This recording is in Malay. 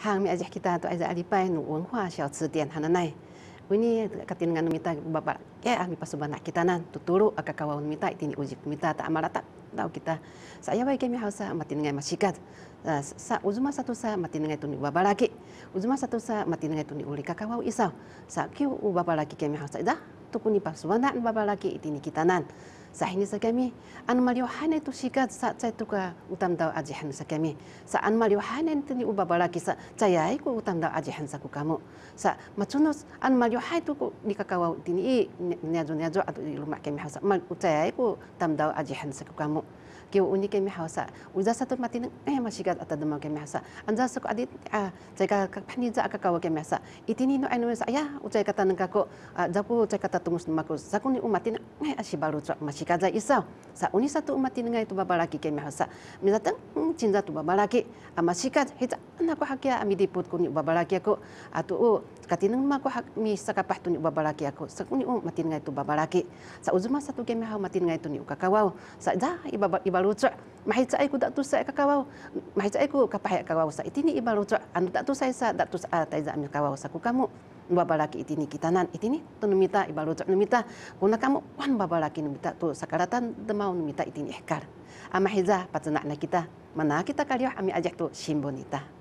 hang mi aja kita tu aja alipai nu wong hua xiao ci dian han nai wini bapa ya ami pasuban kita nan tuturu aka kawon mita itini uji mita ta amalata tau kita saya bae kami hausa mati ngai masikat sa uzuma satu sa mati ngai tuni bapa lagi uzuma satu sa mati ngai tuni uli kakak wau isau sa kiu bapa lagi kami hausa ida tukuni pasuban nan bapa lagi itini kita nan sahini sa kami Anu maliu hane tu sika sa cai tu ka utam da aji han sa kami sa anu maliu hane ni ni uba bala kisa cai ai ku utam da aji han sa ku kamu sa macunus anu maliu hai tu ku ni ka kawau ti ni ni ajo ni ajo atu ilu mak kami hasa ma u cai ai ku utam da aji han sa ku kamu Kau unik kami hasa uza satu mati ni eh masih sika atu rumah kami hasa an za adit ah cai ka ka pani za kami hasa iti ni no anu saya ya kata nang ka ah, ku za kata tungus ma ku sa ku ni umati ni eh asibalu cai si kaza isau. Sa uni satu umat ini ngai tu bapa laki ke mi hasa. Mi datang hmm, cinta tu bapa laki. Ama ah, si hita anak aku hakia ya, ami diput kuni bapa laki aku. Atu ah, u oh, katina ma aku hak mi sakapah tu ni bapa laki aku. Sa uni um mati ngai tu bapa laki. Sa uzuma satu ke mi hau mati ngai tu ni kakawau. Sa dah iba iba lutra. Mahit sa aku datu sa kakawau. Mahit sa aku kapah ya kakawau sa itini iba lutra. Anu datu sa sa datu sa ataiza ah, ami kakawau sa ku kamu babalaki iti ni kita nan iti ni tu numita ibalu tu numita kuna kamu wan babalaki numita tu sakaratan demau numita iti ni ekar eh, amahiza patenak nak kita mana kita kaliyah ami ajak tu simbonita.